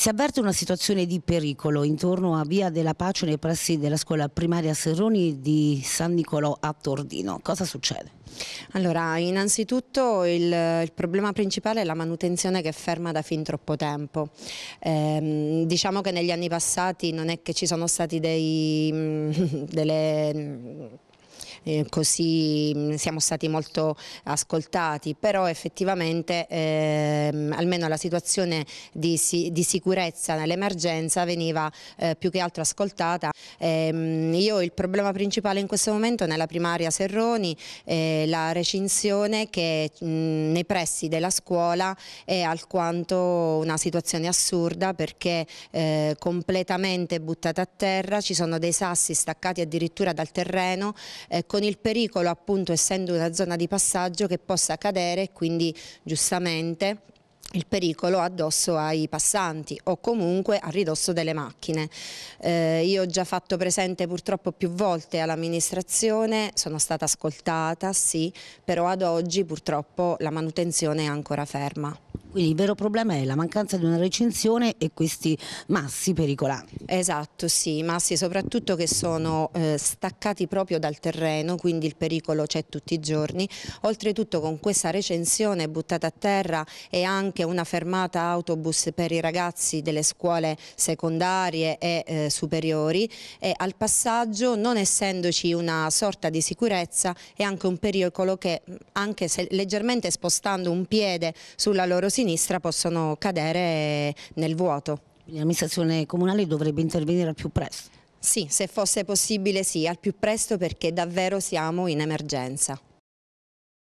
Si avverte una situazione di pericolo intorno a Via della Pace nei pressi della scuola primaria Serroni di San Nicolò a Tordino. Cosa succede? Allora, innanzitutto il, il, problema principale è la manutenzione che è ferma da fin troppo tempo. Ehm, diciamo che negli anni passati non è che ci sono stati dei, delle, eh, così mm, siamo stati molto ascoltati, però effettivamente ehm, almeno la situazione di, di sicurezza nell'emergenza veniva eh, più che altro ascoltata. Ehm, io il problema principale in questo momento nella primaria Serroni è la recinzione che mh, mm, nei pressi della scuola è alquanto una situazione assurda perché eh, completamente buttata a terra, ci sono dei sassi staccati addirittura dal terreno eh, con il pericolo appunto essendo una zona di passaggio che possa cadere e quindi giustamente il pericolo addosso ai passanti o comunque a ridosso delle macchine. Eh, io ho già fatto presente purtroppo più volte all'amministrazione, sono stata ascoltata, sì, però ad oggi purtroppo la manutenzione è ancora ferma. Quindi il vero problema è la mancanza di una recinzione e questi massi pericolanti. Esatto, sì, massi soprattutto che sono eh, staccati proprio dal terreno, quindi il pericolo c'è tutti i giorni. Oltretutto con questa recensione buttata a terra è anche una fermata autobus per i ragazzi delle scuole secondarie e eh, superiori e al passaggio non essendoci una sorta di sicurezza è anche un pericolo che anche se leggermente spostando un piede sulla loro sicurezza sinistra possono cadere nel vuoto. L'amministrazione comunale dovrebbe intervenire al più presto? Sì, se fosse possibile sì, al più presto perché davvero siamo in emergenza.